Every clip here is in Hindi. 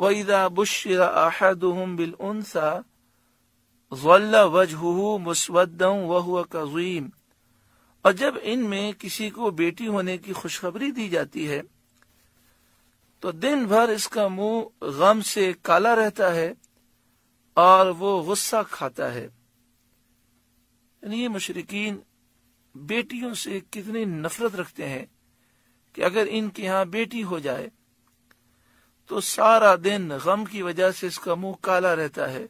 वईदा बुशर अहदुम बिल उनसा वल्ला वजहू मुस्वदम वह कजीम और जब इनमें किसी को बेटी होने की खुशखबरी दी जाती है तो दिन भर इसका मुंह गम से काला रहता है और वो गुस्सा खाता है यानी ये मुशरकिन बेटियों से कितनी नफरत रखते हैं कि अगर इनके यहाँ बेटी हो जाए तो सारा दिन गम की वजह से इसका मुंह काला रहता है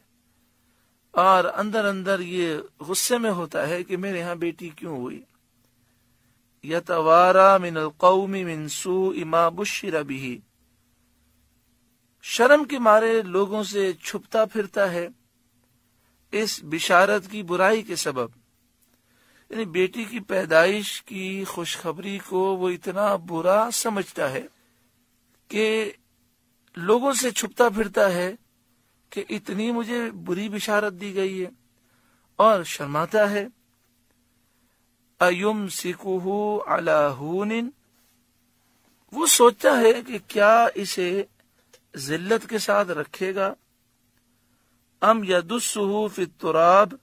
और अंदर अंदर ये गुस्से में होता है कि मेरे यहाँ बेटी क्यों हुई यतवारा मिनल कौमी मिनसू इमा बुशिरा भी शर्म के मारे लोगों से छुपता फिरता है इस बिशारत की बुराई के सबब यानी बेटी की पैदाइश की खुशखबरी को वो इतना बुरा समझता है कि लोगों से छुपता फिरता है कि इतनी मुझे बुरी बिशारत दी गई है और शर्माता है अयुम सिकुहू अलाहूनिन वो सोचता है कि क्या इसे जिल्लत के साथ रखेगा अम यदुस्सहू फितुराब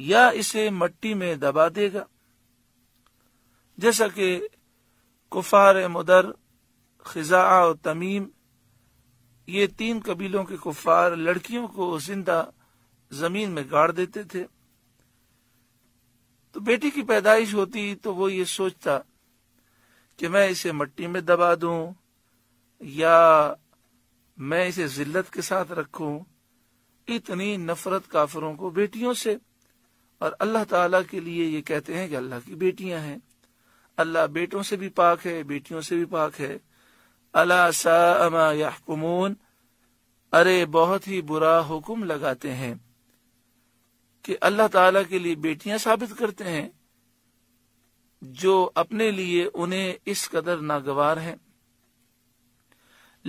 या इसे मट्टी में दबा देगा जैसा कि कुफार मदर खिजा और तमीम ये तीन कबीलों के कुफार लड़कियों को जिंदा जमीन में गाड़ देते थे तो बेटी की पैदाइश होती तो वो ये सोचता कि मैं इसे मट्टी में दबा दूं या मैं इसे जिल्लत के साथ रखूं इतनी नफरत काफरों को बेटियों से और अल्लाह ताला के लिए ये कहते हैं कि अल्लाह की बेटियां हैं अल्लाह बेटों से भी पाक है बेटियों से भी पाक है अला सामा यहकुमून अरे बहुत ही बुरा हुक्म लगाते हैं कि अल्लाह ताला के लिए बेटियां साबित करते हैं जो अपने लिए उन्हें इस कदर नागवार हैं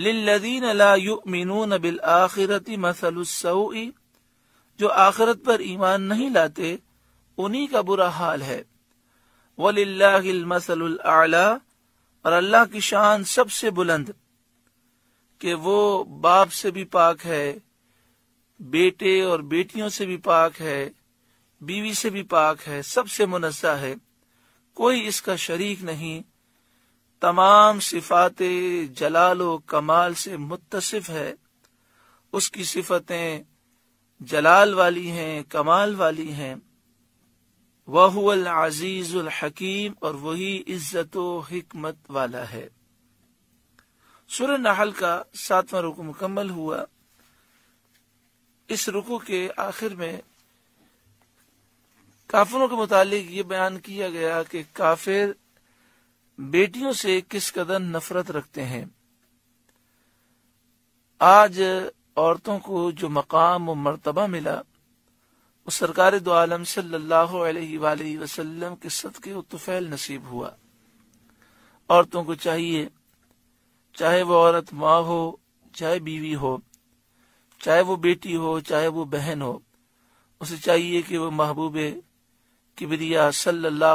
लिल्लदीन ला युमिनून बिल आखिरती मसलुस्सऊई जो आखिरत पर ईमान नहीं लाते उन्हीं का बुरा हाल है वलिल्लाहिल मसलुल आला और अल्लाह की शान सबसे बुलंद कि वो बाप से भी पाक है बेटे और बेटियों से भी पाक है बीवी से भी पाक है सबसे मुनजा है कोई इसका शरीक नहीं तमाम सिफात जलाल व कमाल से मुतसिफ है उसकी सिफतें जलाल वाली हैं कमाल वाली हैं वहुअल अजीजुल हकीम और वही इज्जत हिकमत वाला है सुर नहल का सातवा रुकू मुकम्मल हुआ इस रुकू के आखिर में काफिरों के मुतालिक ये बयान किया गया कि काफिर बेटियों से किस कदर नफरत रखते हैं आज औरतों को जो मकाम और मरतबा मिला सरकार दो आलम सल्लाम के सद के सदके तुफैल नसीब हुआ औरतों को चाहिए चाहे वो औरत माँ हो चाहे बीवी हो चाहे वो बेटी हो चाहे वो बहन हो उसे चाहिए कि वो महबूब किबरिया सल्ला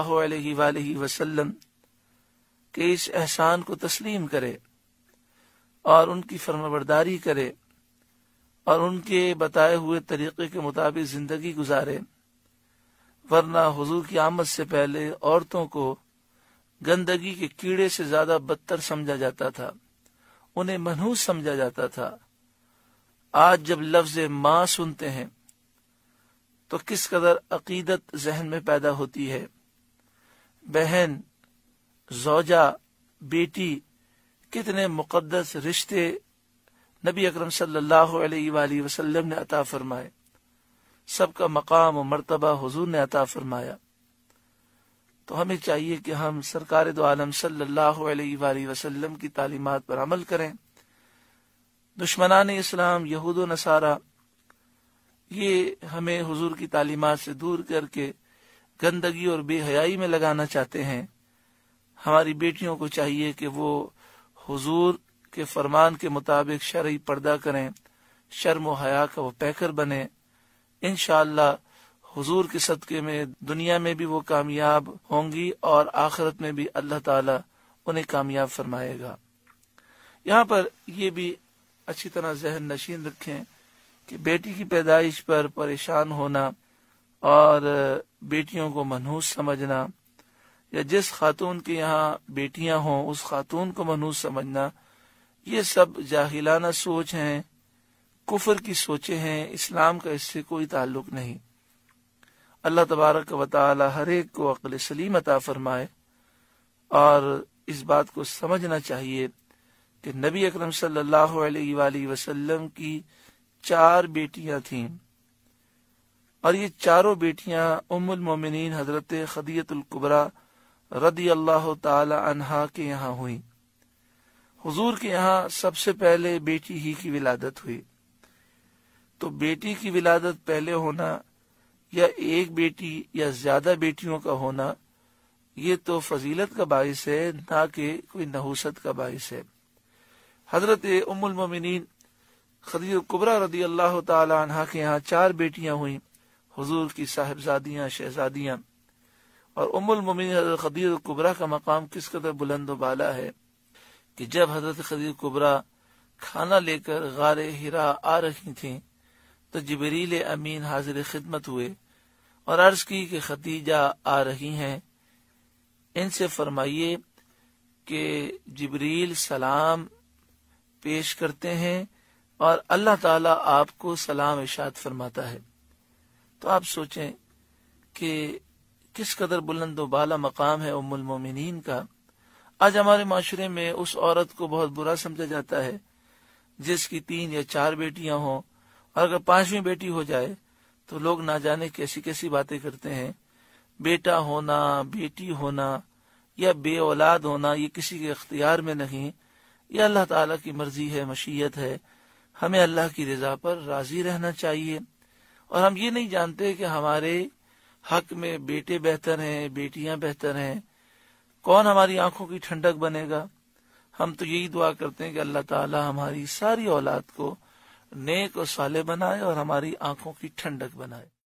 वसलम के इस एहसान को तस्लीम करे और उनकी फर्माबरदारी करे और उनके बताए हुए तरीके के मुताबिक जिंदगी गुजारे वरना हुजूर की आमद से पहले औरतों को गंदगी के कीड़े से ज्यादा बदतर समझा जाता था उन्हें मनहूस समझा जाता था आज जब लफ्ज माँ सुनते हैं तो किस कदर अकीदत जहन में पैदा होती है बहन जोजा बेटी कितने मुकद्दस रिश्ते नबी अक्रम सल्लल्लाहु ने अता फरमाए सबका मकाम और मरतबा हजूर ने अता फरमाया तो हमें चाहिए कि हम सरकार दो आलम सल्लाम की तालीमत पर अमल करें दुश्मनान इस्लाम यहूद नसारा ये हमें हजूर की तालीमत से दूर करके गंदगी और बेहयाई में लगाना चाहते हैं हमारी बेटियों को चाहिए कि वो हजूर के फरमान के मुताबिक शर्य पर्दा करें शर्म हया का वो पैकर बने इन हुजूर के सदक़े में दुनिया में भी वो कामयाब होंगी और आखिरत में भी अल्लाह ताला उन्हें कामयाब फरमाएगा यहाँ पर ये भी अच्छी तरह जहन नशीन रखें कि बेटी की पैदाइश पर परेशान होना और बेटियों को मनहूस समझना या जिस खातून के यहाँ बेटियां हों उस खातून को मनहूस समझना ये सब जाहिलाना सोच हैं कुफर की सोचे हैं इस्लाम का इससे कोई ताल्लुक नहीं अल्लाह तबारक व हर एक को अकल सलीम अता फरमाए और इस बात को समझना चाहिए कि नबी अकरम सल्लल्लाहु अलैहि वसल्लम की चार बेटियां थीं और ये चारों बेटियां उम्मुल मोमिनीन हजरत खदियतुल कुबरा रदी अल्लाह ताला के यहाँ हुई हुजूर के यहाँ सबसे पहले बेटी ही की विलादत हुई तो बेटी की विलादत पहले होना या एक बेटी या ज्यादा बेटियों का होना ये तो फजीलत का बायस है ना कि कोई नहूसत का बायस है हजरत उमुलमिन खदी कुबरा रदी अल्लाह तहा के यहाँ चार बेटियां हुई हजूर की साहेबजादियां शहजादियां और उमुलमिन हजरत खदीर कुबरा का मकाम किस कदर बुलंद बाला है कि जब हजरत खदीर कुबरा खाना लेकर गार हिरा आ रही थी तो जबरील अमीन हाजिर खिदमत हुए और अर्ज की कि खदीजा आ रही हैं इनसे फरमाइए कि जबरील सलाम पेश करते हैं और अल्लाह ताला आपको सलाम इशाद फरमाता है तो आप सोचें कि किस कदर बुलंदोबाला मकाम है उम्मुल मोमिनीन का आज हमारे माशरे में उस औरत को बहुत बुरा समझा जाता है जिसकी तीन या चार बेटियां हों और अगर पांचवी बेटी हो जाए तो लोग ना जाने कैसी कैसी बातें करते हैं बेटा होना बेटी होना या बे औलाद होना ये किसी के अख्तियार में नहीं ये अल्लाह ताला की मर्जी है मशीयत है हमें अल्लाह की रजा पर राजी रहना चाहिए और हम ये नहीं जानते कि हमारे हक में बेटे बेहतर हैं बेटियां बेहतर हैं कौन हमारी आंखों की ठंडक बनेगा हम तो यही दुआ करते हैं कि अल्लाह ताला हमारी सारी औलाद को नेक और साले बनाए और हमारी आंखों की ठंडक बनाए